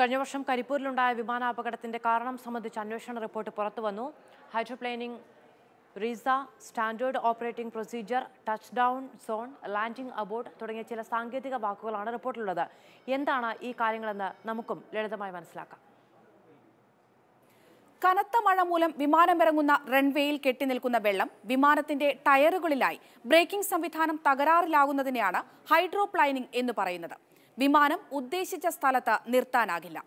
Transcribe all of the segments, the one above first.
കഴിഞ്ഞ വർഷം കരിപ്പൂരിലുണ്ടായ വിമാനാപകടത്തിന്റെ കാരണം സംബന്ധിച്ച് അന്വേഷണ റിപ്പോർട്ട് പുറത്തുവന്നു hydroplaning RESA standard operating procedure touch down zone landing abort തുടങ്ങിയ ചില സാങ്കേതിക വാക്കുകളാണ് റിപ്പോർട്ടിലുള്ളത് എന്താണ് ഈ കാര്യങ്ങളെന്ന് നമുക്കും ലളിതമായി മനസ്സിലാക്കാം കനത്ത മഴ മൂലം വിമാനം ഇറങ്ങുന്ന റൺവേയിൽ കെട്ടിനിൽക്കുന്ന വെള്ളം വിമാനത്തിന്റെ ടയറുകളിലായി ബ്രേക്കിംഗ് സംവിധാനം തകരാറിലാകുന്നതിനെയാണ് ഹൈഡ്രോപ്ലൈനിംഗ് എന്ന് പറയുന്നത് വിമാനം ഉദ്ദേശിച്ച സ്ഥലത്ത് നിർത്താനാകില്ല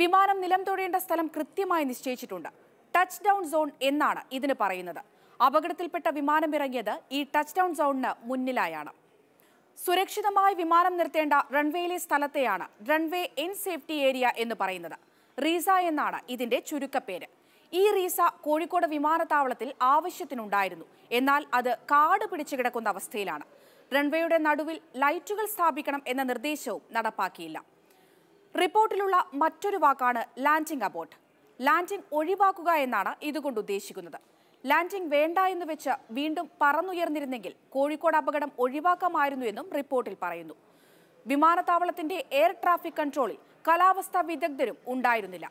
വിമാനം നിലം തൊഴേണ്ട സ്ഥലം കൃത്യമായി നിശ്ചയിച്ചിട്ടുണ്ട് ടച്ച് ഡൗൺ സോൺ എന്നാണ് ഇതിന് പറയുന്നത് അപകടത്തിൽപ്പെട്ട വിമാനം ഇറങ്ങിയത് ഈ ടച്ച് ഡൗൺ സോണിന് മുന്നിലായാണ് സുരക്ഷിതമായി വിമാനം നിർത്തേണ്ട റൺവേയിലെ സ്ഥലത്തെയാണ് റൺവേ ഇൻ സേഫ്റ്റി ഏരിയ എന്ന് പറയുന്നത് റീസ എന്നാണ് ഇതിന്റെ ചുരുക്കപ്പേര് ഈ റീസ കോഴിക്കോട് വിമാനത്താവളത്തിൽ ആവശ്യത്തിനുണ്ടായിരുന്നു എന്നാൽ അത് കാട് പിടിച്ചു കിടക്കുന്ന അവസ്ഥയിലാണ് റൺവേയുടെ നടുവിൽ ലൈറ്റുകൾ സ്ഥാപിക്കണം എന്ന നിർദ്ദേശവും നടപ്പാക്കിയില്ല റിപ്പോർട്ടിലുള്ള മറ്റൊരു വാക്കാണ് ലാൻഡിംഗ് അബോട്ട് ലാൻഡിംഗ് ഒഴിവാക്കുക എന്നാണ് ഇതുകൊണ്ട് ഉദ്ദേശിക്കുന്നത് ലാൻഡിംഗ് വേണ്ട എന്ന് വെച്ച് വീണ്ടും പറന്നുയർന്നിരുന്നെങ്കിൽ കോഴിക്കോട് അപകടം ഒഴിവാക്കാമായിരുന്നു എന്നും റിപ്പോർട്ടിൽ പറയുന്നു വിമാനത്താവളത്തിന്റെ എയർ ട്രാഫിക് കൺട്രോളിൽ കാലാവസ്ഥാ വിദഗ്ധരും ഉണ്ടായിരുന്നില്ല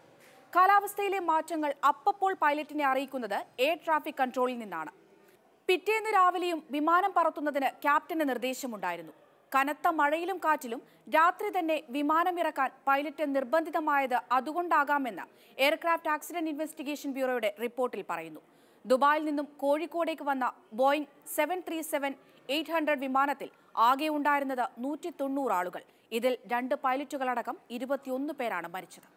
കാലാവസ്ഥയിലെ മാറ്റങ്ങൾ അപ്പപ്പോൾ പൈലറ്റിനെ അറിയിക്കുന്നത് എയർ ട്രാഫിക് കൺട്രോളിൽ നിന്നാണ് പിറ്റേന്ന് രാവിലെയും വിമാനം പറത്തുന്നതിന് ക്യാപ്റ്റന് നിർദ്ദേശമുണ്ടായിരുന്നു കനത്ത മഴയിലും കാറ്റിലും രാത്രി തന്നെ വിമാനം ഇറക്കാൻ പൈലറ്റ് നിർബന്ധിതമായത് അതുകൊണ്ടാകാമെന്ന് എയർക്രാഫ്റ്റ് ആക്സിഡന്റ് ഇൻവെസ്റ്റിഗേഷൻ ബ്യൂറോയുടെ റിപ്പോർട്ടിൽ പറയുന്നു ദുബായിൽ നിന്നും കോഴിക്കോടേക്ക് വന്ന Boeing seven three seven eight hundred വിമാനത്തിൽ ആകെ ഉണ്ടായിരുന്നത് നൂറ്റി തൊണ്ണൂറ് ആളുകൾ ഇതിൽ രണ്ട് പൈലറ്റുകളടക്കം ഇരുപത്തിയൊന്ന് പേരാണ് മരിച്ചത്